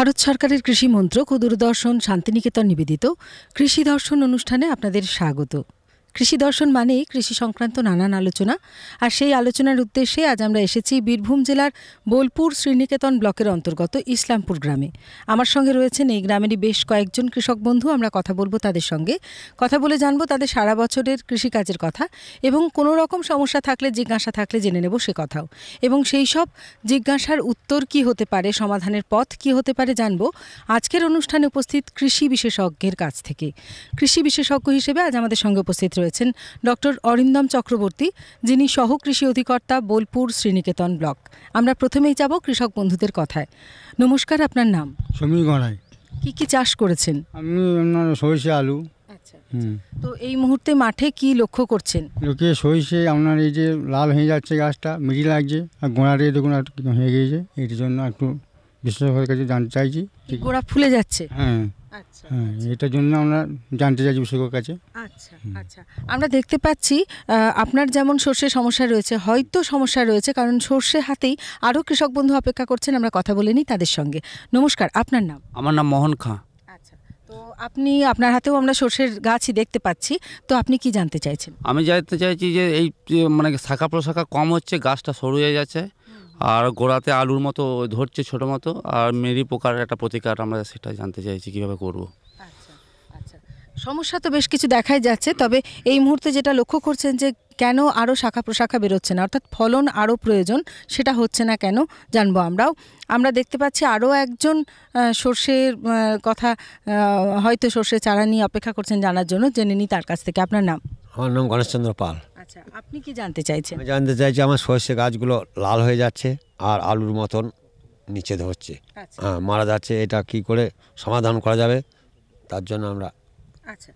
ভারত সরকারের কৃষি মন্ত্রক ও দূরদর্শন শান্তিনিকেতন নিবেদিত কৃষি দর্শন অনুষ্ঠানে আপনাদের স্বাগত কৃষি দর্শন মানেই কৃষি সংক্রান্ত নানান আলোচনা আর সেই আলোচনার উদ্দেশ্যে আজ আমরা এসেছি বীরভূম জেলার বোলপুর শ্রীনিকেতন ব্লকের অন্তর্গত ইসলামপুর গ্রামে আমার সঙ্গে রয়েছেন এই গ্রামেরই বেশ কয়েকজন কৃষক বন্ধু আমরা কথা বলবো তাদের সঙ্গে কথা বলে জানবো তাদের সারা বছরের কৃষিকাজের কথা এবং কোনো রকম সমস্যা থাকলে জিজ্ঞাসা থাকলে জেনে নেব সে কথাও এবং সেই সব জিজ্ঞাসার উত্তর কি হতে পারে সমাধানের পথ কি হতে পারে জানবো আজকের অনুষ্ঠানে উপস্থিত কৃষি বিশেষজ্ঞের কাছ থেকে কৃষি বিশেষজ্ঞ হিসেবে আজ আমাদের সঙ্গে উপস্থিত রয়েছেন ডক্টর অরিন্দম চক্রবর্তী যিনি সহ কৃষি অধিকর্তা বোলপুর শ্রীনিকেতন ব্লক আমরা প্রথমেই যাব কৃষক বন্ধুদের কথায় নমস্কার আপনার নাম সমীর গড়াই কি কি চাষ করেছেন আমি সরিষা আলু আচ্ছা, আচ্ছা। তো এই মুহূর্তে মাঠে কি লক্ষ্য করছেন লোকে সরিষে আপনার এই যে লাল হয়ে যাচ্ছে গাছটা মিডি লাগছে আর গোড়ারে দেখুন হয়ে গিয়েছে এটির জন্য একটু বিশেষজ্ঞের কাছে জানতে চাইছি গোড়া ফুলে যাচ্ছে হ্যাঁ আচ্ছা হ্যাঁ আচ্ছা। এটার জন্য আমরা জানতে চাইছি কাছে আচ্ছা আচ্ছা আমরা দেখতে পাচ্ছি আপনার যেমন সর্ষে সমস্যা রয়েছে হয়তো সমস্যা রয়েছে কারণ সর্ষে হাতেই আরও কৃষক বন্ধু অপেক্ষা করছেন আমরা কথা বলে নিই তাদের সঙ্গে নমস্কার আপনার নাম আমার নাম মোহন খাঁ আচ্ছা তো আপনি আপনার হাতেও আমরা সর্ষের গাছই দেখতে পাচ্ছি তো আপনি কি জানতে চাইছেন আমি জানতে চাইছি যে এই মানে শাখা প্রশাখা কম হচ্ছে গাছটা সরু হয়ে যাচ্ছে আর গোড়াতে আলুর মতো ধরছে ছোট মতো আর মেরি পোকার একটা প্রতিকার আমরা সেটা জানতে চাইছি কিভাবে করব আচ্ছা, আচ্ছা। সমস্যা তো বেশ কিছু দেখাই যাচ্ছে তবে এই মুহূর্তে যেটা লক্ষ্য করছেন যে কেন আরও শাখা প্রশাখা বেরোচ্ছে না অর্থাৎ ফলন আরও প্রয়োজন সেটা হচ্ছে না কেন জানবো আমরাও আমরা দেখতে পাচ্ছি আরও একজন সর্ষের কথা হয়তো সর্ষের চারা নিয়ে অপেক্ষা করছেন জানার জন্য জেনে নিই তার কাছ থেকে আপনার নাম আমার নাম গণেশচন্দ্র পাল আচ্ছা আপনি কি জানতে চাইছেন আমি জানতে চাইছি আমার সর্ষে গাছগুলো লাল হয়ে যাচ্ছে আর আলুর মতন নিচে ধরছে হ্যাঁ মারা যাচ্ছে এটা কি করে সমাধান করা যাবে তার জন্য আমরা আচ্ছা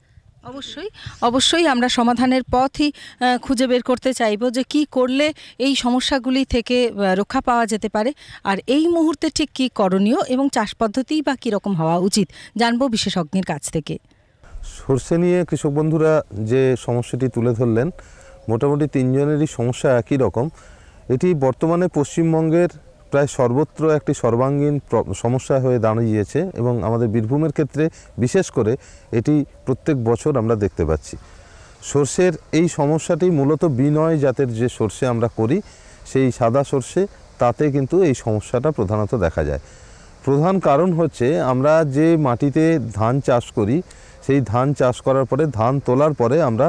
অবশ্যই অবশ্যই আমরা সমাধানের পথই খুঁজে বের করতে চাইব যে কি করলে এই সমস্যাগুলি থেকে রক্ষা পাওয়া যেতে পারে আর এই মুহূর্তে ঠিক কী করণীয় এবং চাষ পদ্ধতিই বা কীরকম হওয়া উচিত জানবো বিশেষজ্ঞের কাছ থেকে সর্ষে নিয়ে কৃষক বন্ধুরা যে সমস্যাটি তুলে ধরলেন মোটামুটি তিনজনেরই সমস্যা একই রকম এটি বর্তমানে পশ্চিমবঙ্গের প্রায় সর্বত্র একটি সর্বাঙ্গীন সমস্যা হয়ে দাঁড়িয়েছে এবং আমাদের বীরভূমের ক্ষেত্রে বিশেষ করে এটি প্রত্যেক বছর আমরা দেখতে পাচ্ছি সর্ষের এই সমস্যাটি মূলত বিনয় জাতের যে সর্ষে আমরা করি সেই সাদা সর্ষে তাতে কিন্তু এই সমস্যাটা প্রধানত দেখা যায় প্রধান কারণ হচ্ছে আমরা যে মাটিতে ধান চাষ করি সেই ধান চাষ করার পরে ধান তোলার পরে আমরা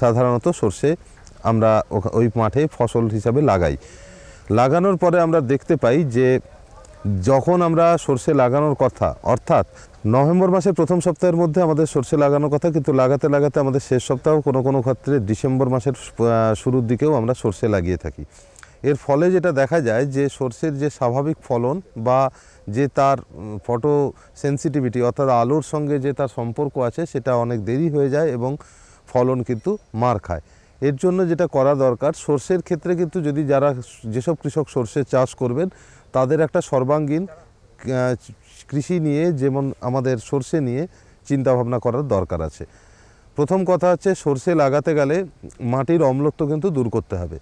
সাধারণত সর্ষে আমরা ওই মাঠে ফসল হিসাবে লাগাই লাগানোর পরে আমরা দেখতে পাই যে যখন আমরা সর্ষে লাগানোর কথা অর্থাৎ নভেম্বর মাসের প্রথম সপ্তাহের মধ্যে আমাদের সর্ষে লাগানোর কথা কিন্তু লাগাতে লাগাতে আমাদের শেষ সপ্তাহ কোনো কোনো ক্ষেত্রে ডিসেম্বর মাসের শুরুর দিকেও আমরা সর্ষে লাগিয়ে থাকি এর ফলে যেটা দেখা যায় যে সর্ষের যে স্বাভাবিক ফলন বা যে তার ফটো সেন্সিটিভিটি অর্থাৎ আলোর সঙ্গে যে তার সম্পর্ক আছে সেটা অনেক দেরি হয়ে যায় এবং ফলন কিন্তু মার খায় এর জন্য যেটা করা দরকার সর্ষের ক্ষেত্রে কিন্তু যদি যারা যেসব কৃষক সর্ষে চাষ করবেন তাদের একটা সর্বাঙ্গীন কৃষি নিয়ে যেমন আমাদের সর্ষে নিয়ে চিন্তাভাবনা করার দরকার আছে প্রথম কথা হচ্ছে সর্ষে লাগাতে গেলে মাটির অম্লত্ব কিন্তু দূর করতে হবে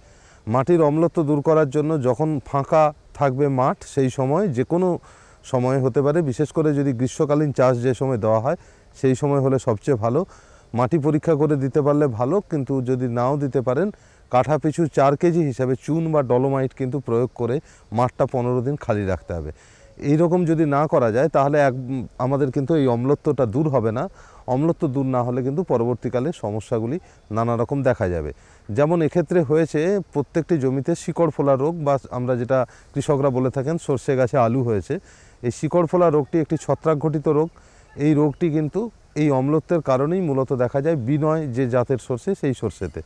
মাটির অম্লত্ব দূর করার জন্য যখন ফাঁকা থাকবে মাঠ সেই সময় যে কোনো সময় হতে পারে বিশেষ করে যদি গ্রীষ্মকালীন চাষ যে সময় দেওয়া হয় সেই সময় হলে সবচেয়ে ভালো মাটি পরীক্ষা করে দিতে পারলে ভালো কিন্তু যদি নাও দিতে পারেন কাঠা পিছু চার কেজি হিসাবে চুন বা ডলোমাইট কিন্তু প্রয়োগ করে মাঠটা পনেরো দিন খালি রাখতে হবে এই রকম যদি না করা যায় তাহলে এক আমাদের কিন্তু এই অম্লত্বটা দূর হবে না অম্লত্ব দূর না হলে কিন্তু পরবর্তীকালে সমস্যাগুলি নানা রকম দেখা যাবে যেমন এক্ষেত্রে হয়েছে প্রত্যেকটি জমিতে শিকড় ফোলা রোগ বা আমরা যেটা কৃষকরা বলে থাকেন সর্ষে গাছে আলু হয়েছে এই শিকড় ফোলা রোগটি একটি ছত্রাকঘটিত রোগ এই রোগটি কিন্তু এই অম্লত্বের কারণেই মূলত দেখা যায় বিনয় যে জাতের সর্ষে সেই সর্ষেতে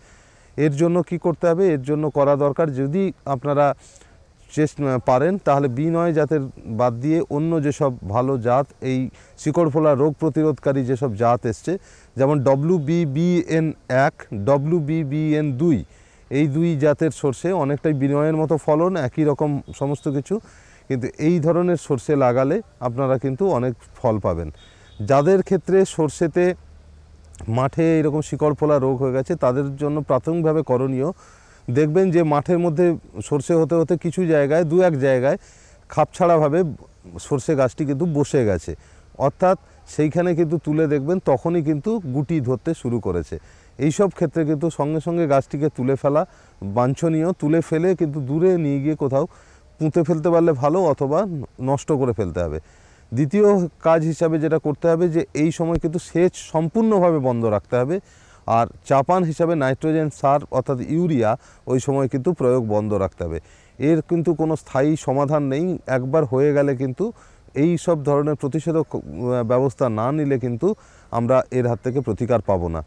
এর জন্য কি করতে হবে এর জন্য করা দরকার যদি আপনারা চেষ্ট পারেন তাহলে বিনয় জাতের বাদ দিয়ে অন্য যেসব ভালো জাত এই শিকড় ফোলা রোগ প্রতিরোধকারী যেসব জাত এসছে যেমন ডব্লু বিবিএন এক ডব্লু বিবিএন দুই এই দুই জাতের সর্ষে অনেকটাই বিনয়ের মতো ফলন একই রকম সমস্ত কিছু কিন্তু এই ধরনের সর্ষে লাগালে আপনারা কিন্তু অনেক ফল পাবেন যাদের ক্ষেত্রে সর্ষেতে মাঠে এরকম শিকড় ফোলা রোগ হয়ে গেছে তাদের জন্য প্রাথমিকভাবে করণীয় দেখবেন যে মাঠের মধ্যে সর্ষে হতে হতে কিছু জায়গায় দু এক জায়গায় খাপছাড়াভাবে সর্ষে গাছটি কিন্তু বসে গেছে অর্থাৎ সেইখানে কিন্তু তুলে দেখবেন তখনই কিন্তু গুটি ধরতে শুরু করেছে এই সব ক্ষেত্রে কিন্তু সঙ্গে সঙ্গে গাছটিকে তুলে ফেলা বাঞ্ছনীয় তুলে ফেলে কিন্তু দূরে নিয়ে গিয়ে কোথাও পুঁতে ফেলতে পারলে ভালো অথবা নষ্ট করে ফেলতে হবে দ্বিতীয় কাজ হিসাবে যেটা করতে হবে যে এই সময় কিন্তু সেচ সম্পূর্ণভাবে বন্ধ রাখতে হবে আর চাপান হিসাবে নাইট্রোজেন সার অর্থাৎ ইউরিয়া ওই সময় কিন্তু প্রয়োগ বন্ধ রাখতে হবে এর কিন্তু কোনো স্থায়ী সমাধান নেই একবার হয়ে গেলে কিন্তু এই সব ধরনের প্রতিষেধক ব্যবস্থা না নিলে কিন্তু আমরা এর হাত থেকে প্রতিকার পাবো না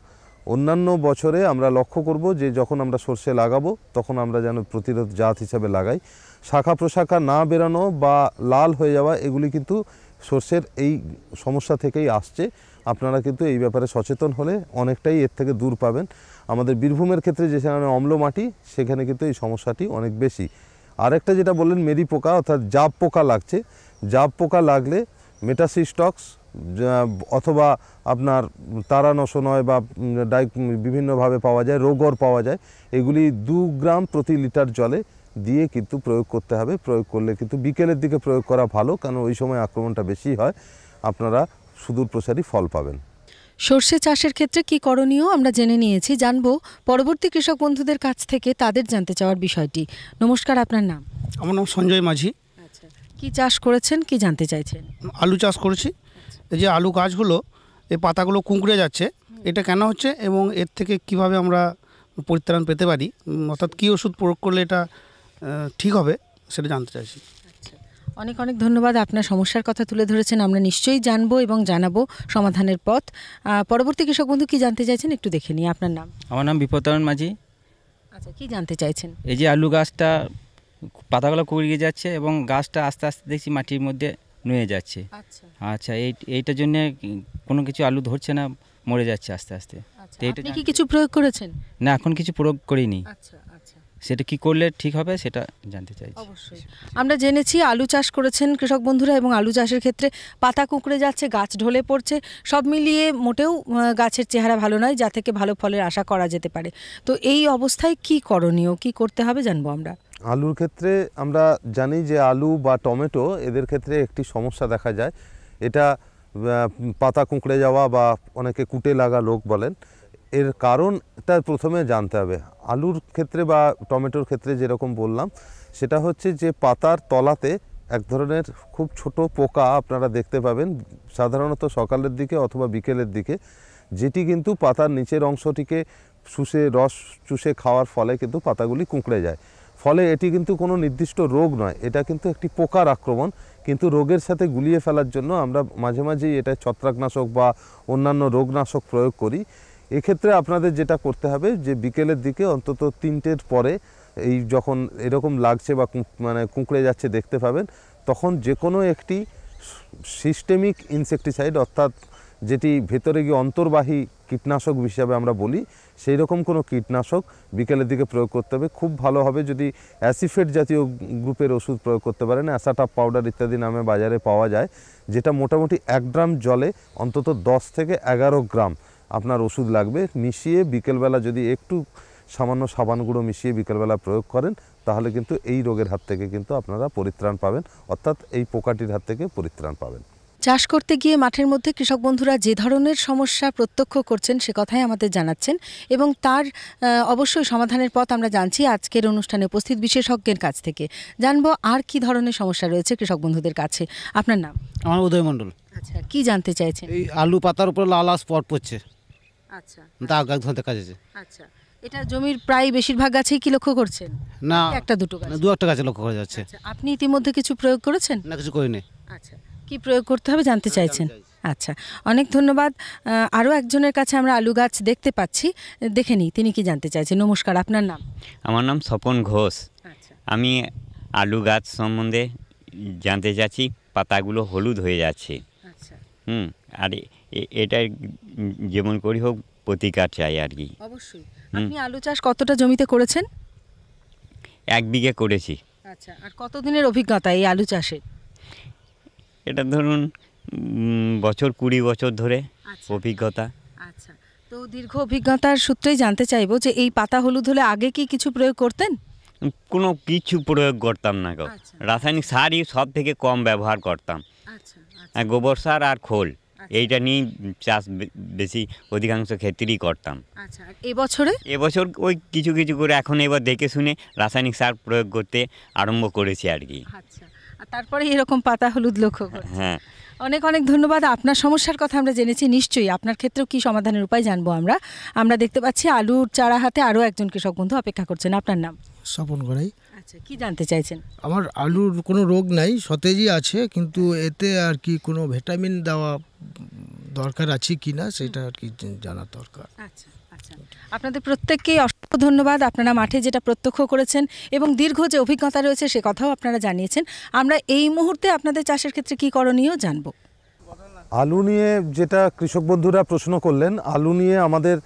অন্যান্য বছরে আমরা লক্ষ্য করব যে যখন আমরা সর্ষে লাগাবো তখন আমরা যেন প্রতিরোধ জাত হিসাবে লাগাই শাখা প্রশাখা না বেরানো বা লাল হয়ে যাওয়া এগুলি কিন্তু সর্ষের এই সমস্যা থেকেই আসছে আপনারা কিন্তু এই ব্যাপারে সচেতন হলে অনেকটাই এর থেকে দূর পাবেন আমাদের বীরভূমের ক্ষেত্রে যেখানে অম্ল মাটি সেখানে কিন্তু এই সমস্যাটি অনেক বেশি আরেকটা যেটা বললেন মেরি পোকা অর্থাৎ জাব পোকা লাগছে জাব পোকা লাগলে মেটাসিস্টক্স অথবা আপনার তারানস নয় বা ডাই বিভিন্নভাবে পাওয়া যায় রোগর পাওয়া যায় এগুলি দু গ্রাম প্রতি লিটার জলে দিয়ে কিন্তু প্রয়োগ করতে হবে প্রয়োগ করলে কিন্তু বিকেলের দিকে প্রয়োগ করা ভালো কারণ ওই সময় আক্রমণটা বেশি হয় আপনারা সুদূর প্রসারী ফল পাবেন সর্ষে চাষের ক্ষেত্রে কি করণীয় আমরা জেনে নিয়েছি জানব পরবর্তী কৃষক বন্ধুদের কাছ থেকে তাদের জানতে চাওয়ার বিষয়টি নমস্কার আপনার নাম আমার নাম সঞ্জয় মাঝি কি চাষ করেছেন কি জানতে চাইছেন আলু চাষ করেছি এই যে আলু গাছগুলো এই পাতাগুলো কুঁকড়ে যাচ্ছে এটা কেন হচ্ছে এবং এর থেকে কিভাবে আমরা পরিত্রাণ পেতে পারি অর্থাৎ কী ওষুধ প্রয়োগ করলে এটা ঠিক হবে সেটা জানতে চাইছি আচ্ছা। অনেক অনেক ধন্যবাদ আপনার সমস্যার কথা তুলে ধরেছেন আমরা নিশ্চয়ই জানবো এবং জানাবো সমাধানের পথ পরবর্তী কৃষক বন্ধু কী জানতে চাইছেন একটু দেখে নিই আপনার নাম আমার নাম বিপদারণ মাঝি আচ্ছা কী জানতে চাইছেন এই যে আলু গাছটা পাতাগুলো কুড়িয়ে যাচ্ছে এবং গাছটা আস্তে আস্তে দেখছি মাটির মধ্যে নুয়ে যাচ্ছে আচ্ছা, আচ্ছা এই এইটার জন্য কোনো কিছু আলু ধরছে না মরে যাচ্ছে আস্তে আস্তে আচ্ছা, তো এটা কি কিছু প্রয়োগ করেছেন না এখন কিছু প্রয়োগ করিনি আচ্ছা, আচ্ছা। সেটা কি করলে ঠিক হবে সেটা জানতে চাইছি আমরা জেনেছি আলু চাষ করেছেন কৃষক বন্ধুরা এবং আলু চাষের ক্ষেত্রে পাতা কুঁকড়ে যাচ্ছে গাছ ঢলে পড়ছে সব মিলিয়ে মোটেও গাছের চেহারা ভালো নয় যা থেকে ভালো ফলের আশা করা যেতে পারে তো এই অবস্থায় কি করণীয় কি করতে হবে জানবো আমরা আলুর ক্ষেত্রে আমরা জানি যে আলু বা টমেটো এদের ক্ষেত্রে একটি সমস্যা দেখা যায় এটা পাতা কুঁকড়ে যাওয়া বা অনেকে কুটে লাগা লোক বলেন এর কারণটা প্রথমে জানতে হবে আলুর ক্ষেত্রে বা টমেটোর ক্ষেত্রে যেরকম বললাম সেটা হচ্ছে যে পাতার তলাতে এক ধরনের খুব ছোট পোকা আপনারা দেখতে পাবেন সাধারণত সকালের দিকে অথবা বিকেলের দিকে যেটি কিন্তু পাতার নিচের অংশটিকে শুষে রস চুষে খাওয়ার ফলে কিন্তু পাতাগুলি কুঁকড়ে যায় ফলে এটি কিন্তু কোনো নির্দিষ্ট রোগ নয় এটা কিন্তু একটি পোকার আক্রমণ কিন্তু রোগের সাথে গুলিয়ে ফেলার জন্য আমরা মাঝে মাঝেই এটা ছত্রাকনাশক বা অন্যান্য রোগনাশক প্রয়োগ করি এক্ষেত্রে আপনাদের যেটা করতে হবে যে বিকেলের দিকে অন্তত তিনটের পরে এই যখন এরকম লাগছে বা মানে কুঁকড়ে যাচ্ছে দেখতে পাবেন তখন যে কোনো একটি সিস্টেমিক ইনসেকটিসাইড অর্থাৎ যেটি ভেতরে গিয়ে অন্তর্বাহী কীটনাশক হিসাবে আমরা বলি সেই রকম কোনো কীটনাশক বিকেলের দিকে প্রয়োগ করতে হবে খুব ভালো হবে যদি অ্যাসিফেট জাতীয় গ্রুপের ওষুধ প্রয়োগ করতে পারেন অ্যাসাটাপ পাউডার ইত্যাদি নামে বাজারে পাওয়া যায় যেটা মোটামুটি এক গ্রাম জলে অন্তত দশ থেকে এগারো গ্রাম আপনার ওষুধ লাগবে মিশিয়ে বিকেলবেলা যদি একটু সামান্য সাবান গুঁড়ো মিশিয়ে বিকেলবেলা প্রয়োগ করেন তাহলে কিন্তু এই রোগের হাত থেকে কিন্তু আপনারা পরিত্রাণ পাবেন অর্থাৎ এই পোকাটির হাত থেকে পরিত্রাণ পাবেন চাষ করতে গিয়ে মাঠের মধ্যে কৃষক বন্ধুরা যে ধরনের সমস্যা প্রত্যক্ষ করছেন সে কথাই আমাদের জানাচ্ছেন এবং তার অবশ্যই সমাধানের পথ আমরা জানছি আজকের অনুষ্ঠানে উপস্থিত বিশেষজ্ঞের কাছ থেকে জানবো আর কি ধরনের সমস্যা রয়েছে কৃষক বন্ধুদের কাছে আপনার নাম আমার উদয় মণ্ডল আচ্ছা কি জানতে চাইছেন এই আলু পাতার উপর লাল আস পর পড়ছে আচ্ছা দাগ দাগ দেখা যাচ্ছে আচ্ছা এটা জমির প্রায় বেশিরভাগ গাছেই কি লক্ষ্য করছেন না একটা দুটো গাছ দু একটা গাছে লক্ষ্য করা যাচ্ছে আচ্ছা, আপনি ইতিমধ্যে কিছু প্রয়োগ করেছেন না কিছু করিনি আচ্ছা কি প্রয়োগ করতে হবে জানতে হ্যাঁ, চাইছেন আচ্ছা অনেক ধন্যবাদ আরও একজনের কাছে আমরা আলু গাছ দেখতে পাচ্ছি দেখে নিই তিনি কি জানতে চাইছেন নমস্কার আপনার নাম আমার নাম স্বপন ঘোষ আচ্ছা। আমি আলু গাছ সম্বন্ধে জানতে চাচ্ছি পাতাগুলো হলুদ হয়ে যাচ্ছে আচ্ছা। হুম আর এটা যেমন করি হোক প্রতিকার চাই আর কি অবশ্যই আলু চাষ কতটা জমিতে করেছেন এক বিঘে করেছি আচ্ছা আর কতদিনের অভিজ্ঞতা এই আলু চাষে এটা ধরুন বছর কুড়ি বছর ধরে আচ্ছা। অভিজ্ঞতা আচ্ছা তো দীর্ঘ অভিজ্ঞতার সূত্রেই জানতে চাইবো যে এই পাতা হলুদ হলে আগে কি কিছু প্রয়োগ করতেন কোনো কিছু প্রয়োগ করতাম না গো আচ্ছা। রাসায়নিক সারই সব থেকে কম ব্যবহার করতাম আচ্ছা, হ্যাঁ, গোবর সার আর খোল এইটা নিয়েই চাষ বেশি অধিকাংশ ক্ষেত্রেই করতাম আচ্ছা এবছরে এবছর ওই কিছু কিছু করে এখন এবার দেখে শুনে রাসায়নিক সার প্রয়োগ করতে আরম্ভ করেছি আর কি আচ্ছা তারপরে এরকম পাতা হলুদ লক্ষ্য হ্যাঁ অনেক অনেক ধন্যবাদ আপনার সমস্যার কথা আমরা জেনেছি নিশ্চয়ই আপনার ক্ষেত্রেও কি সমাধানের উপায় জানবো আমরা আমরা দেখতে পাচ্ছি আলুর চারা হাতে আরও একজন কৃষক বন্ধু অপেক্ষা করছেন আপনার নাম স্বপন গড়াই আচ্ছা কি জানতে চাইছেন আমার আলুর কোনো রোগ নাই সতেজই আছে কিন্তু এতে আর কি কোনো ভিটামিন দেওয়া দরকার আছে কি না সেটা আর কি জানা দরকার আচ্ছা আপনাদের প্রত্যেককেই অসংখ্য ধন্যবাদ আপনারা মাঠে যেটা প্রত্যক্ষ করেছেন এবং দীর্ঘ যে অভিজ্ঞতা রয়েছে সে কথাও আপনারা জানিয়েছেন আমরা এই মুহূর্তে আপনাদের চাষের ক্ষেত্রে কি করণীয় জানব আলু নিয়ে যেটা কৃষক বন্ধুরা প্রশ্ন করলেন আলু নিয়ে আমাদের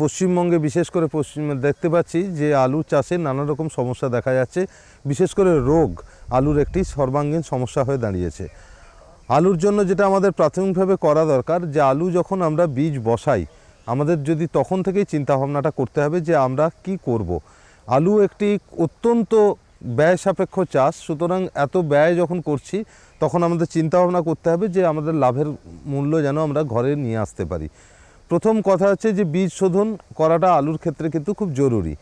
পশ্চিমবঙ্গে বিশেষ করে পশ্চিম দেখতে পাচ্ছি যে আলু চাষে নানা রকম সমস্যা দেখা যাচ্ছে বিশেষ করে রোগ আলুর একটি সর্বাঙ্গীন সমস্যা হয়ে দাঁড়িয়েছে আলুর জন্য যেটা আমাদের প্রাথমিকভাবে করা দরকার যে আলু যখন আমরা বীজ বসাই আমাদের যদি তখন থেকেই চিন্তাভাবনাটা করতে হবে যে আমরা কি করব। আলু একটি অত্যন্ত ব্যয় সাপেক্ষ চাষ সুতরাং এত ব্যয় যখন করছি তখন আমাদের চিন্তাভাবনা করতে হবে যে আমাদের লাভের মূল্য যেন আমরা ঘরে নিয়ে আসতে পারি প্রথম কথা হচ্ছে যে বীজ শোধন করাটা আলুর ক্ষেত্রে কিন্তু খুব জরুরি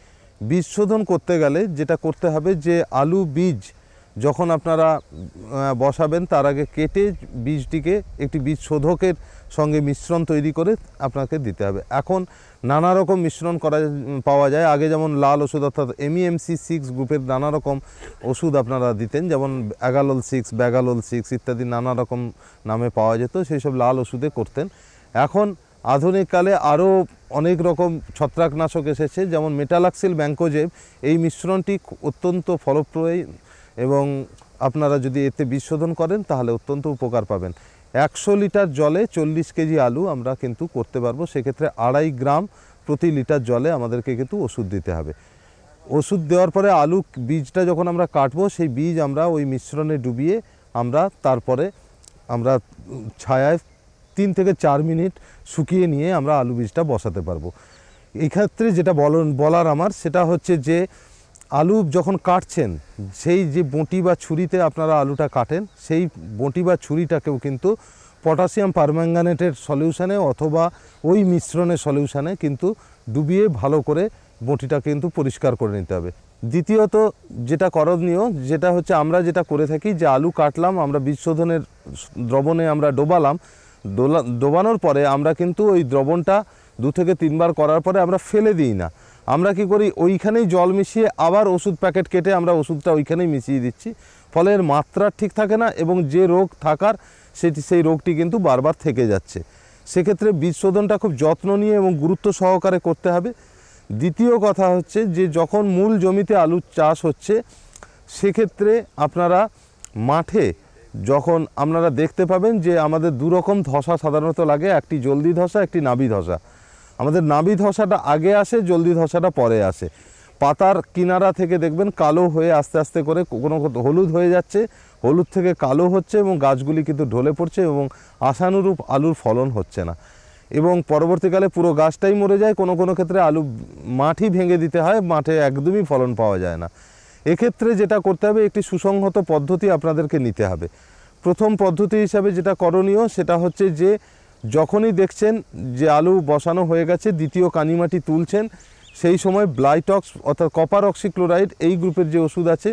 বীজ শোধন করতে গেলে যেটা করতে হবে যে আলু বীজ যখন আপনারা বসাবেন তার আগে কেটে বীজটিকে একটি বীজ শোধকের সঙ্গে মিশ্রণ তৈরি করে আপনাকে দিতে হবে এখন নানা রকম মিশ্রণ করা পাওয়া যায় আগে যেমন লাল ওষুধ অর্থাৎ এমইএমসি সিক্স e গ্রুপের নানা রকম ওষুধ আপনারা দিতেন যেমন অ্যাগালোল সিক্স ব্যাগালোল সিক্স ইত্যাদি নানা রকম নামে পাওয়া যেত সেই সব লাল ওষুধে করতেন এখন আধুনিককালে আরও অনেক রকম ছত্রাকনাশক এসেছে যেমন মেটালাক্সিল ব্যাঙ্কোজেব এই মিশ্রণটি অত্যন্ত ফলপ্রয়ী এবং আপনারা যদি এতে বিশোধন করেন তাহলে অত্যন্ত উপকার পাবেন একশো লিটার জলে চল্লিশ কেজি আলু আমরা কিন্তু করতে পারবো সেক্ষেত্রে আড়াই গ্রাম প্রতি লিটার জলে আমাদেরকে কিন্তু ওষুধ দিতে হবে ওষুধ দেওয়ার পরে আলু বীজটা যখন আমরা কাটবো সেই বীজ আমরা ওই মিশ্রণে ডুবিয়ে আমরা তারপরে আমরা ছায়ায় তিন থেকে চার মিনিট শুকিয়ে নিয়ে আমরা আলু বীজটা বসাতে পারবো এক্ষেত্রে যেটা বল বলার আমার সেটা হচ্ছে যে আলু যখন কাটছেন সেই যে বঁটি বা ছুরিতে আপনারা আলুটা কাটেন সেই বঁটি বা ছুরিটাকেও কিন্তু পটাশিয়াম পারম্যাঙ্গানেটের সলিউশানে অথবা ওই মিশ্রণের সলিউশানে কিন্তু ডুবিয়ে ভালো করে বঁটিটা কিন্তু পরিষ্কার করে নিতে হবে দ্বিতীয়ত যেটা করণীয় যেটা হচ্ছে আমরা যেটা করে থাকি যে আলু কাটলাম আমরা বিশোধনের শোধনের দ্রবণে আমরা ডোবালাম ডোবানোর পরে আমরা কিন্তু ওই দ্রবণটা দু থেকে তিনবার করার পরে আমরা ফেলে দিই না আমরা কি করি ওইখানেই জল মিশিয়ে আবার ওষুধ প্যাকেট কেটে আমরা ওষুধটা ওইখানেই মিশিয়ে দিচ্ছি ফলে এর মাত্রা ঠিক থাকে না এবং যে রোগ থাকার সেটি সেই রোগটি কিন্তু বারবার থেকে যাচ্ছে সেক্ষেত্রে বীজ শোধনটা খুব যত্ন নিয়ে এবং গুরুত্ব সহকারে করতে হবে দ্বিতীয় কথা হচ্ছে যে যখন মূল জমিতে আলুর চাষ হচ্ছে সেক্ষেত্রে আপনারা মাঠে যখন আপনারা দেখতে পাবেন যে আমাদের দুরকম ধসা সাধারণত লাগে একটি জলদি ধসা একটি নাবি ধসা আমাদের নাবি ধসাটা আগে আসে জলদি ধসাটা পরে আসে পাতার কিনারা থেকে দেখবেন কালো হয়ে আস্তে আস্তে করে কোনো হলুদ হয়ে যাচ্ছে হলুদ থেকে কালো হচ্ছে এবং গাছগুলি কিন্তু ঢলে পড়ছে এবং আশানুরূপ আলুর ফলন হচ্ছে না এবং পরবর্তীকালে পুরো গাছটাই মরে যায় কোনো কোনো ক্ষেত্রে আলু মাঠই ভেঙে দিতে হয় মাঠে একদমই ফলন পাওয়া যায় না এক্ষেত্রে যেটা করতে হবে একটি সুসংহত পদ্ধতি আপনাদেরকে নিতে হবে প্রথম পদ্ধতি হিসাবে যেটা করণীয় সেটা হচ্ছে যে যখনই দেখছেন যে আলু বসানো হয়ে গেছে দ্বিতীয় কানিমাটি তুলছেন সেই সময় ব্লাইটক্স অর্থাৎ কপার অক্সিক্লোরাইড এই গ্রুপের যে ওষুধ আছে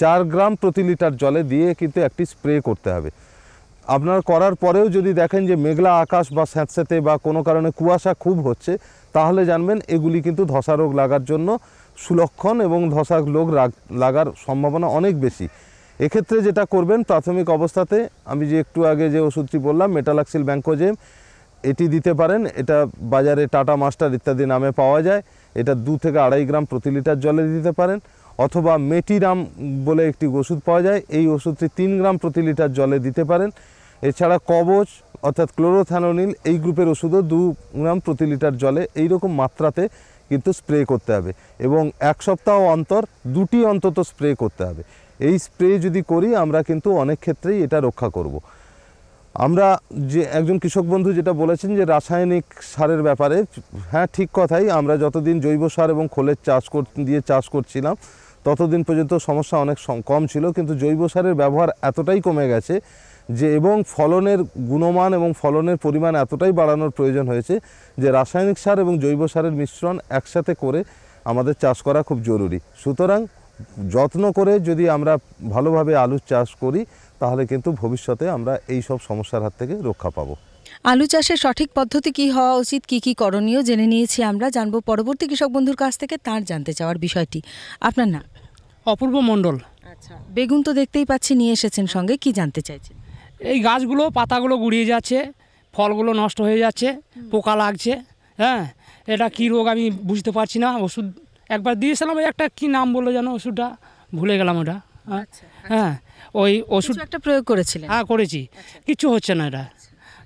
চার গ্রাম প্রতি লিটার জলে দিয়ে কিন্তু একটি স্প্রে করতে হবে আপনার করার পরেও যদি দেখেন যে মেঘলা আকাশ বা স্যাঁতস্যাঁতে বা কোনো কারণে কুয়াশা খুব হচ্ছে তাহলে জানবেন এগুলি কিন্তু ধসা রোগ লাগার জন্য সুলক্ষণ এবং ধসা রোগ লাগার সম্ভাবনা অনেক বেশি এক্ষেত্রে যেটা করবেন প্রাথমিক অবস্থাতে আমি যে একটু আগে যে ওষুধটি বললাম মেটালাক্সিল ব্যাঙ্কোজেম এটি দিতে পারেন এটা বাজারে টাটা মাস্টার ইত্যাদি নামে পাওয়া যায় এটা দু থেকে আড়াই গ্রাম প্রতি লিটার জলে দিতে পারেন অথবা মেটিরাম বলে একটি ওষুধ পাওয়া যায় এই ওষুধটি তিন গ্রাম প্রতি লিটার জলে দিতে পারেন এছাড়া কবচ অর্থাৎ ক্লোরোথ্যানোনিল এই গ্রুপের ওষুধও দু গ্রাম প্রতি লিটার জলে এই রকম মাত্রাতে কিন্তু স্প্রে করতে হবে এবং এক সপ্তাহ অন্তর দুটি অন্তত স্প্রে করতে হবে এই স্প্রে যদি করি আমরা কিন্তু অনেক ক্ষেত্রেই এটা রক্ষা করব। আমরা যে একজন কৃষক বন্ধু যেটা বলেছেন যে রাসায়নিক সারের ব্যাপারে হ্যাঁ ঠিক কথাই আমরা যতদিন জৈব সার এবং খোলের চাষ কর দিয়ে চাষ করছিলাম ততদিন পর্যন্ত সমস্যা অনেক কম ছিল কিন্তু জৈব সারের ব্যবহার এতটাই কমে গেছে যে এবং ফলনের গুণমান এবং ফলনের পরিমাণ এতটাই বাড়ানোর প্রয়োজন হয়েছে যে রাসায়নিক সার এবং জৈব সারের মিশ্রণ একসাথে করে আমাদের চাষ করা খুব জরুরি সুতরাং যত্ন করে যদি আমরা ভালোভাবে আলু চাষ করি তাহলে কিন্তু ভবিষ্যতে আমরা এই সব সমস্যার হাত থেকে রক্ষা পাবো আলু চাষের সঠিক পদ্ধতি কি হওয়া উচিত কি কি করণীয় জেনে নিয়েছি আমরা জানবো পরবর্তী কৃষক বন্ধুর কাছ থেকে তার জানতে চাওয়ার বিষয়টি আপনার নাম অপূর্ব মণ্ডল আচ্ছা বেগুন তো দেখতেই পাচ্ছি নিয়ে এসেছেন সঙ্গে কি জানতে চাইছেন এই গাছগুলো পাতাগুলো গুড়িয়ে যাচ্ছে ফলগুলো নষ্ট হয়ে যাচ্ছে পোকা লাগছে হ্যাঁ এটা কী রোগ আমি বুঝতে পারছি না ওষুধ একবার দিয়েছিলাম ওই একটা কি নাম বললো যেন ওষুধটা ভুলে গেলাম ওটা আচ্ছা, আচ্ছা। হ্যাঁ ওই ওষুধ একটা প্রয়োগ করেছিল হ্যাঁ করেছি আচ্ছা। কিছু হচ্ছে না এটা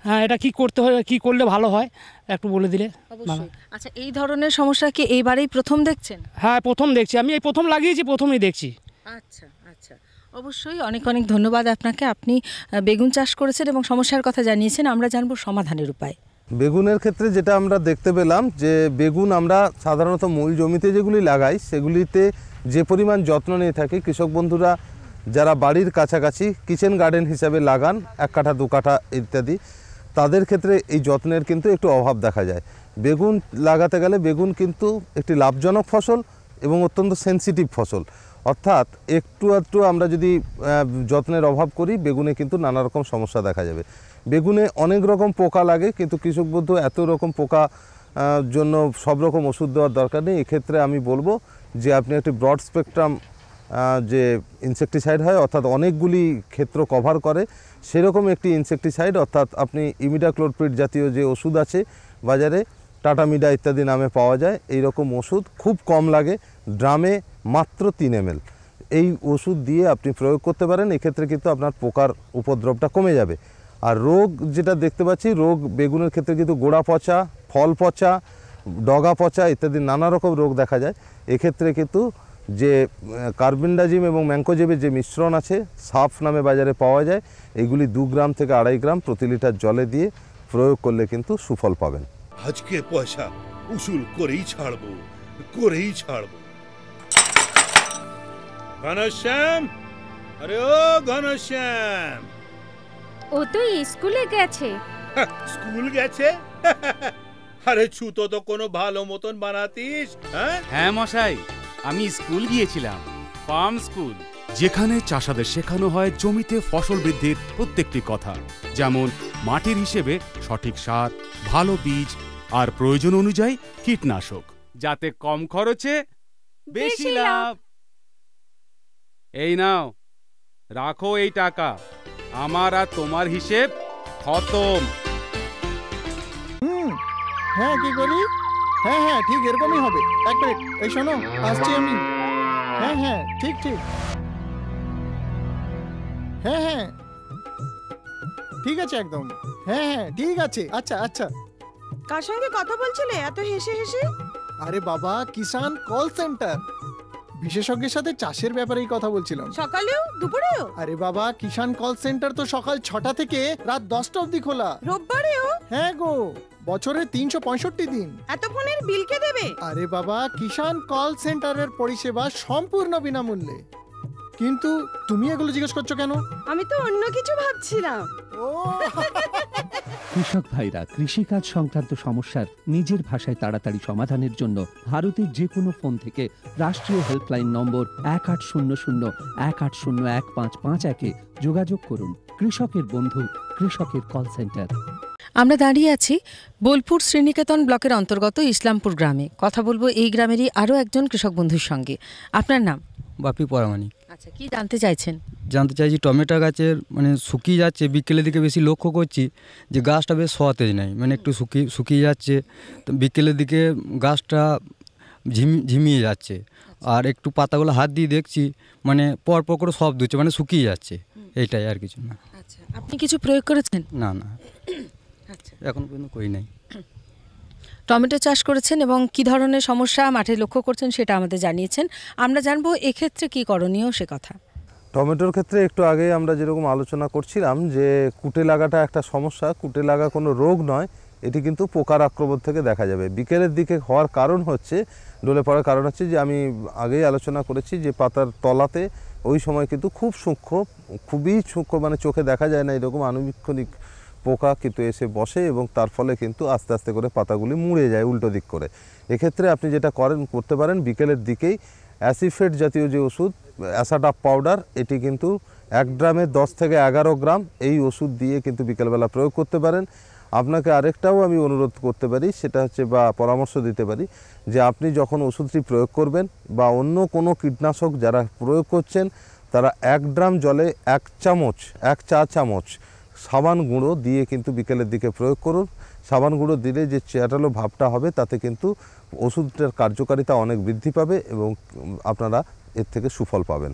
হ্যাঁ এটা কি করতে হয় কি করলে ভালো হয় একটু বলে দিলে আচ্ছা এই ধরনের সমস্যা কি এইবারেই প্রথম দেখছেন হ্যাঁ প্রথম দেখছি আমি এই প্রথম লাগিয়েছি প্রথমেই দেখছি আচ্ছা আচ্ছা অবশ্যই অনেক অনেক ধন্যবাদ আপনাকে আপনি বেগুন চাষ করেছেন এবং সমস্যার কথা জানিয়েছেন আমরা জানবো সমাধানের উপায় বেগুনের ক্ষেত্রে যেটা আমরা দেখতে পেলাম যে বেগুন আমরা সাধারণত মূল জমিতে যেগুলি লাগাই সেগুলিতে যে পরিমাণ যত্ন নিয়ে থাকি কৃষক বন্ধুরা যারা বাড়ির কাছাকাছি কিচেন গার্ডেন হিসাবে লাগান এক কাঠা দু কাঠা ইত্যাদি তাদের ক্ষেত্রে এই যত্নের কিন্তু একটু অভাব দেখা যায় বেগুন লাগাতে গেলে বেগুন কিন্তু একটি লাভজনক ফসল এবং অত্যন্ত সেন্সিটিভ ফসল অর্থাৎ একটু একটু আমরা যদি যত্নের অভাব করি বেগুনে কিন্তু নানা রকম সমস্যা দেখা যাবে বেগুনে অনেক রকম পোকা লাগে কিন্তু কৃষক বন্ধু এত রকম পোকা জন্য সব রকম ওষুধ দেওয়ার দরকার নেই এক্ষেত্রে আমি বলবো যে আপনি একটি ব্রড স্পেকট্রাম যে ইনসেকটিসাইড হয় অর্থাৎ অনেকগুলি ক্ষেত্র কভার করে সেরকম একটি ইনসেকটিসাইড অর্থাৎ আপনি ইমিডাক্লোরপিড জাতীয় যে ওষুধ আছে বাজারে টাটামিডা ইত্যাদি নামে পাওয়া যায় এই রকম ওষুধ খুব কম লাগে ড্রামে মাত্র তিন এম এই ওষুধ দিয়ে আপনি প্রয়োগ করতে পারেন এক্ষেত্রে কিন্তু আপনার পোকার উপদ্রবটা কমে যাবে আর রোগ যেটা দেখতে পাচ্ছি রোগ বেগুনের ক্ষেত্রে কিন্তু গোড়া পচা ফল পচা ডগা পচা ইত্যাদি নানা রকম রোগ দেখা যায় এক্ষেত্রে কিন্তু যে কার্বিন্ডাজিম এবং ম্যাঙ্কোজেবের যে মিশ্রণ আছে সাফ নামে বাজারে পাওয়া যায় এগুলি দু গ্রাম থেকে আড়াই গ্রাম প্রতি লিটার জলে দিয়ে প্রয়োগ করলে কিন্তু সুফল পাবেন আজকে পয়সা উসুল করেই ছাড়ব করেই ছাড়ব ঘনশ্যাম আরে ও ঘনশ্যাম ও তো স্কুলে গেছে হ্যাঁ, স্কুল গেছে আরে ছুতো তো কোনো ভালো মতন বানাতিস হ্যাঁ হ্যাঁ মশাই আমি স্কুল গিয়েছিলাম ফার্ম স্কুল যেখানে চাষাদের শেখানো হয় জমিতে ফসল বৃদ্ধির প্রত্যেকটি কথা যেমন মাটির হিসেবে সঠিক সার ভালো বীজ আর প্রয়োজন অনুযায়ী কীটনাশক যাতে কম খরচে বেশি লাভ এই নাও রাখো এই টাকা আমার আর তোমার হিসেব খতম হ্যাঁ কি করি হ্যাঁ হ্যাঁ ঠিক এরকমই হবে এক মিনিট এই শোনো আসছি আমি হ্যাঁ হ্যাঁ ঠিক ঠিক হ্যাঁ হ্যাঁ ঠিক আছে একদম হ্যাঁ হ্যাঁ ঠিক আছে আচ্ছা আচ্ছা কার সঙ্গে কথা বলছিলে এত হেসে হেসে আরে বাবা কিষান কল সেন্টার বিশেষজ্ঞের সাথে চাষের ব্যাপারেই কথা বলছিলাম সকালেও দুপুরেও আরে বাবা কিষান কল সেন্টার তো সকাল ছটা থেকে রাত দশটা অবধি খোলা রোববারেও হ্যাঁ গো বছরে তিনশো পঁয়ষট্টি দিন এত ফোনের বিল কে দেবে আরে বাবা কিষান কল সেন্টারের পরিষেবা সম্পূর্ণ বিনামূল্যে কিন্তু তুমি এগুলো জিজ্ঞেস করছো কেন আমি তো অন্য কিছু ভাবছিলাম কৃষক ভাইরা কৃষিকাজ সংক্রান্ত সমস্যার নিজের ভাষায় তাড়াতাড়ি সমাধানের জন্য ভারতের যে কোনো ফোন থেকে রাষ্ট্রীয় হেল্পলাইন নম্বর এক আট শূন্য শূন্য এক আট শূন্য এক পাঁচ পাঁচ একে যোগাযোগ করুন কৃষকের বন্ধু কৃষকের কল সেন্টার আমরা দাঁড়িয়ে আছি বোলপুর শ্রীনিকেতন ব্লকের অন্তর্গত ইসলামপুর গ্রামে কথা বলবো এই গ্রামেরই আরও একজন কৃষক বন্ধুর সঙ্গে আপনার নাম বাপি পরামানি আচ্ছা কি জানতে চাইছেন জানতে চাইছি টমেটো গাছের মানে শুকিয়ে যাচ্ছে বিকেলের দিকে বেশি লক্ষ্য করছি যে গাছটা বেশ সতেজ নেই মানে একটু শুকিয়ে শুকিয়ে যাচ্ছে তো বিকেলের দিকে গাছটা ঝিম ঝিমিয়ে যাচ্ছে আর একটু পাতাগুলো হাত দিয়ে দেখছি মানে পরপর করে সব দিচ্ছে মানে শুকিয়ে যাচ্ছে এইটাই আর কিছু না আচ্ছা আপনি কিছু প্রয়োগ করেছেন না না আচ্ছা এখন পর্যন্ত করি নাই টমেটো চাষ করেছেন এবং কি ধরনের সমস্যা মাঠে লক্ষ্য করছেন সেটা আমাদের জানিয়েছেন আমরা জানবো এক্ষেত্রে কি করণীয় সে কথা টমেটোর ক্ষেত্রে একটু আগে আমরা যেরকম আলোচনা করছিলাম যে কুটে লাগাটা একটা সমস্যা কুটে লাগা কোনো রোগ নয় এটি কিন্তু পোকার আক্রমণ থেকে দেখা যাবে বিকেলের দিকে হওয়ার কারণ হচ্ছে ডলে পড়ার কারণ হচ্ছে যে আমি আগেই আলোচনা করেছি যে পাতার তলাতে ওই সময় কিন্তু খুব সূক্ষ্ম খুবই সূক্ষ্ম মানে চোখে দেখা যায় না এরকম আনুবীক্ষণিক পোকা কিন্তু এসে বসে এবং তার ফলে কিন্তু আস্তে আস্তে করে পাতাগুলি মুড়ে যায় উল্টো দিক করে এক্ষেত্রে আপনি যেটা করেন করতে পারেন বিকেলের দিকেই অ্যাসিফেট জাতীয় যে ওষুধ অ্যাসাডাপ পাউডার এটি কিন্তু এক ড্রামে দশ থেকে এগারো গ্রাম এই ওষুধ দিয়ে কিন্তু বিকেলবেলা প্রয়োগ করতে পারেন আপনাকে আরেকটাও আমি অনুরোধ করতে পারি সেটা হচ্ছে বা পরামর্শ দিতে পারি যে আপনি যখন ওষুধটি প্রয়োগ করবেন বা অন্য কোনো কীটনাশক যারা প্রয়োগ করছেন তারা এক ড্রাম জলে এক চামচ এক চা চামচ সাবান গুঁড়ো দিয়ে কিন্তু বিকেলের দিকে প্রয়োগ করুন সাবান গুঁড়ো দিলে যে চ্যাটালো ভাবটা হবে তাতে কিন্তু ওষুধটার কার্যকারিতা অনেক বৃদ্ধি পাবে এবং আপনারা এর থেকে সুফল পাবেন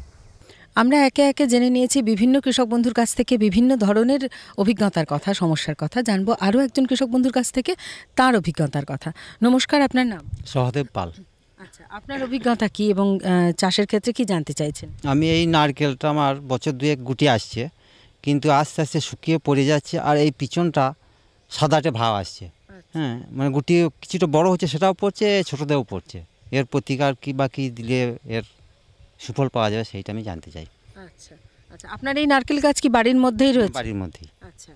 আমরা একে একে জেনে নিয়েছি বিভিন্ন কৃষক বন্ধুর কাছ থেকে বিভিন্ন ধরনের অভিজ্ঞতার কথা সমস্যার কথা জানবো আরও একজন কৃষক বন্ধুর কাছ থেকে তার অভিজ্ঞতার কথা নমস্কার আপনার নাম সহদেব পাল আচ্ছা আপনার অভিজ্ঞতা কি এবং চাষের ক্ষেত্রে কি জানতে চাইছেন আমি এই নারকেলটা আমার বছর দুয়েক গুটি আসছে কিন্তু আস্তে আস্তে শুকিয়ে পড়ে যাচ্ছে আর এই পিছনটা সাদাটে ভাব আসছে আচ্ছা। হ্যাঁ মানে গুটি কিছুটা বড় হচ্ছে সেটাও পড়ছে ছোটোতেও পড়ছে এর প্রতিকার কি বা কী দিলে এর সুফল পাওয়া যাবে সেইটা আমি জানতে চাই আচ্ছা আচ্ছা আপনার এই নারকেল গাছ কি বাড়ির মধ্যেই রয়েছে বাড়ির মধ্যেই আচ্ছা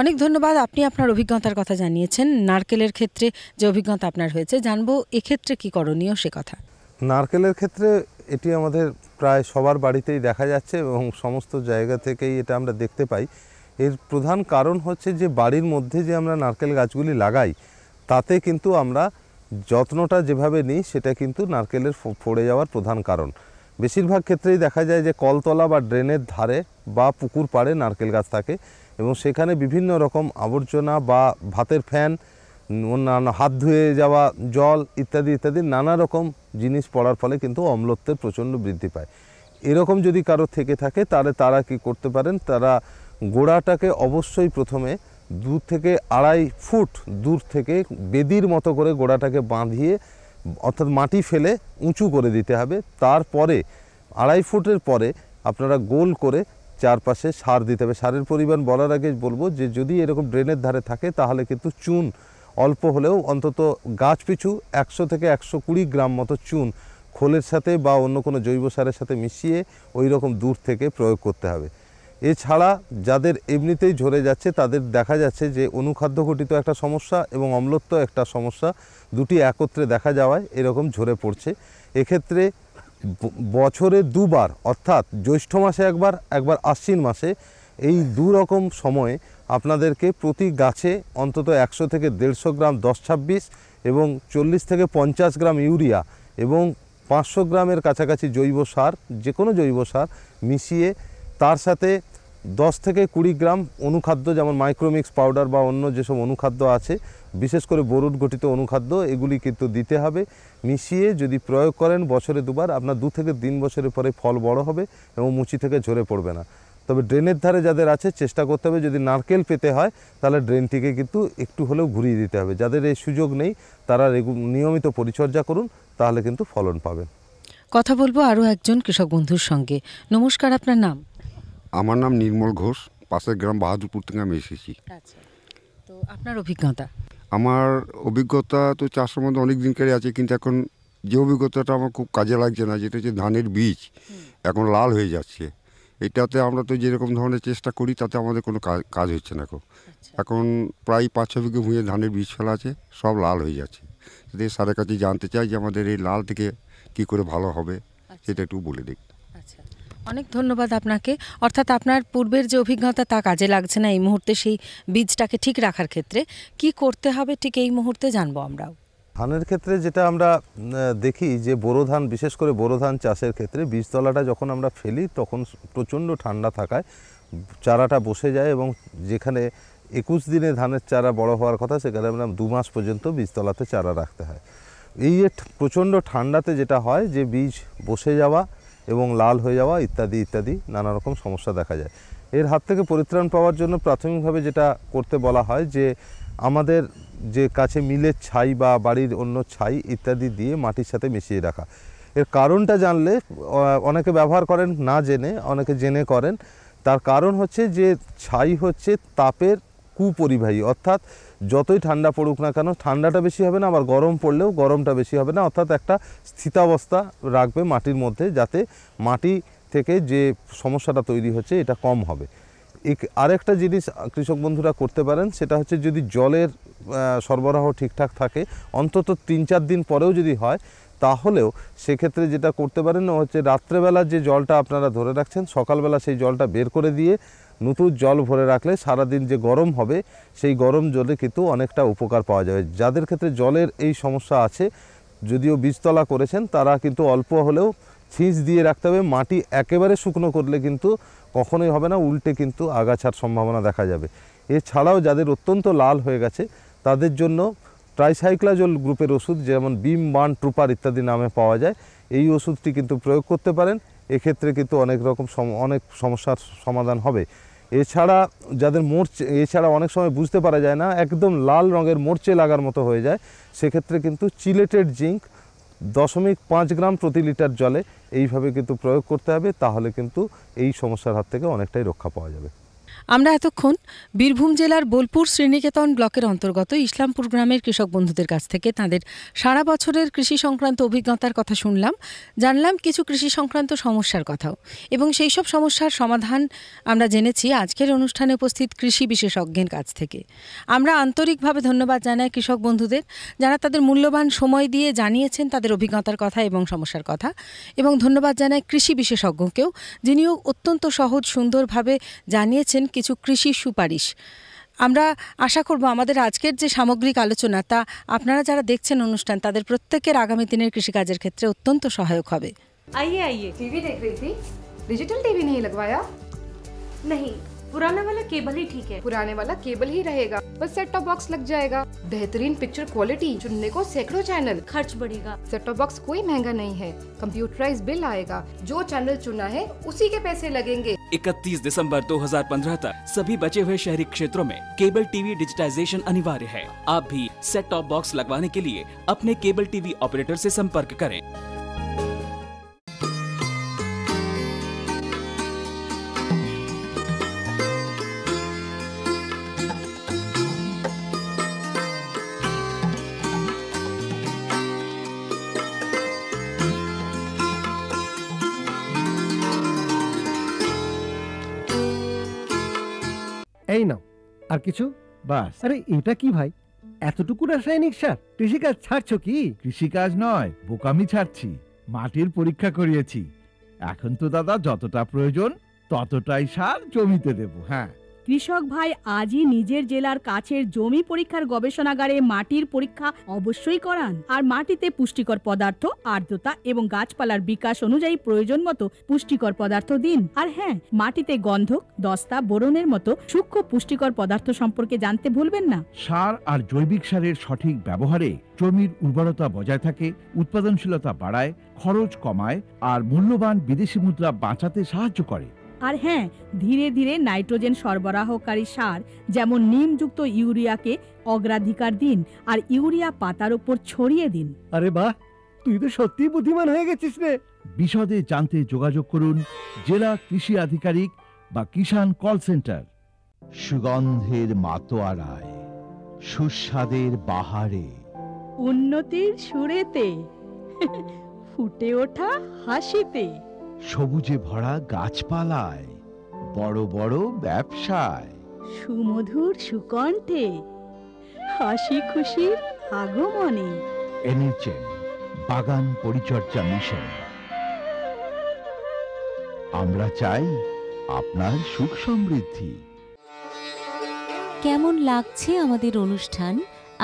অনেক ধন্যবাদ আপনি আপনার অভিজ্ঞতার কথা জানিয়েছেন নারকেলের ক্ষেত্রে যে অভিজ্ঞতা আপনার হয়েছে জানবো এক্ষেত্রে কি করণীয় সে কথা নারকেলের ক্ষেত্রে এটি আমাদের প্রায় সবার বাড়িতেই দেখা যাচ্ছে এবং সমস্ত জায়গা থেকেই এটা আমরা দেখতে পাই এর প্রধান কারণ হচ্ছে যে বাড়ির মধ্যে যে আমরা নারকেল গাছগুলি লাগাই তাতে কিন্তু আমরা যত্নটা যেভাবে নিই সেটা কিন্তু নারকেলের পড়ে যাওয়ার প্রধান কারণ বেশিরভাগ ক্ষেত্রেই দেখা যায় যে কলতলা বা ড্রেনের ধারে বা পুকুর পাড়ে নারকেল গাছ থাকে এবং সেখানে বিভিন্ন রকম আবর্জনা বা ভাতের ফ্যান অন্যান্য হাত ধুয়ে যাওয়া জল ইত্যাদি ইত্যাদি নানা রকম জিনিস পড়ার ফলে কিন্তু অম্লত্বের প্রচণ্ড বৃদ্ধি পায় এরকম যদি কারো থেকে থাকে তাহলে তারা কি করতে পারেন তারা গোড়াটাকে অবশ্যই প্রথমে দু থেকে আড়াই ফুট দূর থেকে বেদির মতো করে গোড়াটাকে বাঁধিয়ে অর্থাৎ মাটি ফেলে উঁচু করে দিতে হবে তারপরে আড়াই ফুটের পরে আপনারা গোল করে চারপাশে সার দিতে হবে সারের পরিমাণ বলার আগে বলবো যে যদি এরকম ড্রেনের ধারে থাকে তাহলে কিন্তু চুন অল্প হলেও অন্তত গাছ পিছু একশো থেকে একশো কুড়ি গ্রাম মতো চুন খোলের সাথে বা অন্য কোনো জৈব সারের সাথে মিশিয়ে ওই রকম দূর থেকে প্রয়োগ করতে হবে এছাড়া যাদের এমনিতেই ঝরে যাচ্ছে তাদের দেখা যাচ্ছে যে অনুখাদ্য ঘটিত একটা সমস্যা এবং অম্লত্ব একটা সমস্যা দুটি একত্রে দেখা যাওয়ায় এরকম ঝরে পড়ছে এক্ষেত্রে বছরে দুবার অর্থাৎ জ্যৈষ্ঠ মাসে একবার একবার আশ্বিন মাসে এই দু রকম সময়ে আপনাদেরকে প্রতি গাছে অন্তত একশো থেকে দেড়শো গ্রাম দশ ছাব্বিশ এবং চল্লিশ থেকে পঞ্চাশ গ্রাম ইউরিয়া এবং পাঁচশো গ্রামের কাছাকাছি জৈব সার যে কোনো জৈব সার মিশিয়ে তার সাথে দশ থেকে কুড়ি গ্রাম অনুখাদ্য যেমন মাইক্রোমিক্স পাউডার বা অন্য যেসব অনুখাদ্য আছে বিশেষ করে বরুট গঠিত অনুখাদ্য এগুলি কিন্তু দিতে হবে মিশিয়ে যদি প্রয়োগ করেন বছরে দুবার আপনার দু থেকে তিন বছরের পরে ফল বড় হবে এবং মুচি থেকে ঝরে পড়বে না তবে ড্রেনের ধারে যাদের আছে চেষ্টা করতে হবে যদি নারকেল পেতে হয় তাহলে ড্রেনটিকে কিন্তু একটু হলেও ঘুরিয়ে দিতে হবে যাদের এই সুযোগ নেই তারা নিয়মিত পরিচর্যা করুন তাহলে কিন্তু ফলন পাবেন কথা বলবো আরও একজন কৃষক বন্ধুর সঙ্গে নমস্কার আপনার নাম আমার নাম নির্মল ঘোষ পাশের গ্রাম বাহাদুরপুর থেকে আমি এসেছি আচ্ছা, তো আপনার অভিজ্ঞতা আমার অভিজ্ঞতা তো চাষ সম্বন্ধে অনেক দিনকারই আছে কিন্তু এখন যে অভিজ্ঞতাটা আমার খুব কাজে লাগছে না যেটা হচ্ছে ধানের বীজ এখন লাল হয়ে যাচ্ছে এটাতে আমরা তো যেরকম ধরনের চেষ্টা করি তাতে আমাদের কোনো কাজ হচ্ছে না আচ্ছা। এখন প্রায় পাঁচ ছ বিঘে ভুঁয়ে ধানের বীজ ফেলা আছে সব লাল হয়ে যাচ্ছে সেটাই সারের কাছে জানতে চাই যে আমাদের এই লাল থেকে কি করে ভালো হবে আচ্ছা। সেটা একটু বলে দেখি অনেক ধন্যবাদ আপনাকে অর্থাৎ আপনার পূর্বের যে অভিজ্ঞতা তা কাজে লাগছে না এই মুহূর্তে সেই বীজটাকে ঠিক রাখার ক্ষেত্রে কি করতে হবে ঠিক এই মুহূর্তে জানবো আমরাও ধানের ক্ষেত্রে যেটা আমরা দেখি যে বোরো ধান বিশেষ করে বোরো ধান চাষের ক্ষেত্রে বীজতলাটা যখন আমরা ফেলি তখন প্রচণ্ড ঠান্ডা থাকায় চারাটা বসে যায় এবং যেখানে একুশ দিনে ধানের চারা বড় হওয়ার কথা সেখানে আমরা দু মাস পর্যন্ত বীজতলাতে চারা রাখতে হয় এই যে প্রচণ্ড ঠান্ডাতে যেটা হয় যে বীজ বসে যাওয়া এবং লাল হয়ে যাওয়া ইত্যাদি ইত্যাদি নানা রকম সমস্যা দেখা যায় এর হাত থেকে পরিত্রাণ পাওয়ার জন্য প্রাথমিকভাবে যেটা করতে বলা হয় যে আমাদের যে কাছে মিলের ছাই বা বাড়ির অন্য ছাই ইত্যাদি দিয়ে মাটির সাথে মিশিয়ে রাখা এর কারণটা জানলে অনেকে ব্যবহার করেন না জেনে অনেকে জেনে করেন তার কারণ হচ্ছে যে ছাই হচ্ছে তাপের কুপরিবাহী অর্থাৎ যতই ঠান্ডা পড়ুক না কেন ঠান্ডাটা বেশি হবে না আবার গরম পড়লেও গরমটা বেশি হবে না অর্থাৎ একটা স্থিতাবস্থা রাখবে মাটির মধ্যে যাতে মাটি থেকে যে সমস্যাটা তৈরি হচ্ছে এটা কম হবে আরেকটা জিনিস কৃষক বন্ধুরা করতে পারেন সেটা হচ্ছে যদি জলের সরবরাহ ঠিকঠাক থাকে অন্তত তিন চার দিন পরেও যদি হয় তাহলেও সেক্ষেত্রে যেটা করতে পারেন হচ্ছে রাত্রেবেলা যে জলটা আপনারা ধরে রাখছেন সকালবেলা সেই জলটা বের করে দিয়ে নতুন জল ভরে রাখলে সারাদিন যে গরম হবে সেই গরম জলে কিন্তু অনেকটা উপকার পাওয়া যাবে যাদের ক্ষেত্রে জলের এই সমস্যা আছে যদিও বীজতলা করেছেন তারা কিন্তু অল্প হলেও ছিঁচ দিয়ে রাখতে হবে মাটি একেবারে শুকনো করলে কিন্তু কখনোই হবে না উল্টে কিন্তু আগাছার সম্ভাবনা দেখা যাবে এছাড়াও যাদের অত্যন্ত লাল হয়ে গেছে তাদের জন্য ট্রাইসাইক্লাজল গ্রুপের ওষুধ যেমন বিম বান ট্রুপার ইত্যাদি নামে পাওয়া যায় এই ওষুধটি কিন্তু প্রয়োগ করতে পারেন এক্ষেত্রে কিন্তু অনেক রকম অনেক সমস্যার সমাধান হবে এছাড়া যাদের মোর্চে এছাড়া অনেক সময় বুঝতে পারা যায় না একদম লাল রঙের মোর্চে লাগার মতো হয়ে যায় সেক্ষেত্রে কিন্তু চিলেটেড জিঙ্ক দশমিক পাঁচ গ্রাম প্রতি লিটার জলে এইভাবে কিন্তু প্রয়োগ করতে হবে তাহলে কিন্তু এই সমস্যার হাত থেকে অনেকটাই রক্ষা পাওয়া যাবে আমরা এতক্ষণ বীরভূম জেলার বোলপুর শ্রীনিকেতন ব্লকের অন্তর্গত ইসলামপুর গ্রামের কৃষক বন্ধুদের কাছ থেকে তাদের সারা বছরের কৃষি সংক্রান্ত অভিজ্ঞতার কথা শুনলাম জানলাম কিছু কৃষি সংক্রান্ত সমস্যার কথাও এবং সেই সব সমস্যার সমাধান আমরা জেনেছি আজকের অনুষ্ঠানে উপস্থিত কৃষি বিশেষজ্ঞের কাছ থেকে আমরা আন্তরিকভাবে ধন্যবাদ জানাই কৃষক বন্ধুদের যারা তাদের মূল্যবান সময় দিয়ে জানিয়েছেন তাদের অভিজ্ঞতার কথা এবং সমস্যার কথা এবং ধন্যবাদ জানাই কৃষি বিশেষজ্ঞকেও যিনিও অত্যন্ত সহজ সুন্দরভাবে জানিয়েছেন কিছু কৃষি সুপারিশ আমরা আশা করব আমাদের আজকের যে সামগ্রিক আলোচনা তা আপনারা যারা দেখছেন অনুষ্ঠান তাদের প্রত্যেকের আগামী দিনের কৃষিকাজের ক্ষেত্রে অত্যন্ত সহায়ক হবে আইয়ে আইয়ে টিভি देख रही थी डिजिटल टीवी নেই पुराना वाला केबल ही ठीक है पुराने वाला केबल ही रहेगा बस सेट टॉप बॉक्स लग जाएगा बेहतरीन पिक्चर क्वालिटी चुनने को सैकड़ों चैनल खर्च बढ़ेगा सेट टॉप बॉक्स कोई महंगा नहीं है कंप्यूटराइज बिल आएगा जो चैनल चुना है उसी के पैसे लगेंगे 31 दिसंबर 2015 तक सभी बचे हुए शहरी क्षेत्रों में केबल टीवी डिजिटाइजेशन अनिवार्य है आप भी सेट टॉप बॉक्स लगवाने के लिए अपने केबल टीवी ऑपरेटर ऐसी संपर्क करें আর কিছু বাস আরে এটা কি ভাই এতটুকু রাসায়নিক সার কৃষিকাজ ছাড়ছো কি কৃষিকাজ নয় বোকামি ছাড়ছি মাটির পরীক্ষা করিয়েছি এখন তো দাদা যতটা প্রয়োজন ততটাই সার জমিতে দেব হ্যাঁ কৃষক ভাই আজই নিজের জেলার কাছের জমি পরীক্ষার গবেষণাগারে মাটির পরীক্ষা অবশ্যই করান আর মাটিতে পুষ্টিকর পদার্থ আর্দ্রতা এবং গাছপালার বিকাশ অনুযায়ী প্রয়োজন মতো পুষ্টিকর পদার্থ দিন আর হ্যাঁ মাটিতে গন্ধক দস্তা বোরনের মতো সূক্ষ্ম পুষ্টিকর পদার্থ সম্পর্কে জানতে ভুলবেন না সার আর জৈবিক সারের সঠিক ব্যবহারে জমির উর্বরতা বজায় থাকে উৎপাদনশীলতা বাড়ায় খরচ কমায় আর মূল্যবান বিদেশি মুদ্রা বাঁচাতে সাহায্য করে আর হ্যাঁ ধীরে ধীরে নাইট্রোজেন সরবরাহকারী সার যেমন নিমযুক্ত ইউরিয়াকে অগ্রাধিকার দিন আর ইউরিয়া পাতার উপর ছড়িয়ে দিন আরে বাহ তুই তো সত্যি বুদ্ধিমান হয়ে গেছিস রে বিশদে জানতে যোগাযোগ করুন জেলা কৃষি আধিকারিক বা কিষাণ কল সেন্টার সুগন্ধের মাতোয়ারায় সুস্বাদের বাহারে উন্নতির সুরেতে ফুটে ওঠা হাসিতে সবুজে ভরা গাছপালায় বড় বড় ব্যবসায় সুমধুর সুকণ্ঠে হাসি খুশির আগমনে এনেছেন বাগান পরিচর্যা মিশন আমরা চাই আপনার সুখ সমৃদ্ধি কেমন লাগছে আমাদের অনুষ্ঠান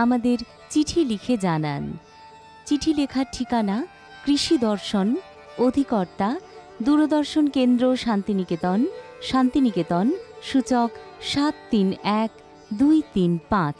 আমাদের চিঠি লিখে জানান চিঠি লেখার ঠিকানা কৃষি দর্শন অধিকর্তা দূরদর্শন কেন্দ্র শান্তিনিকেতন শান্তিনিকেতন সূচক সাত তিন এক দুই তিন পাঁচ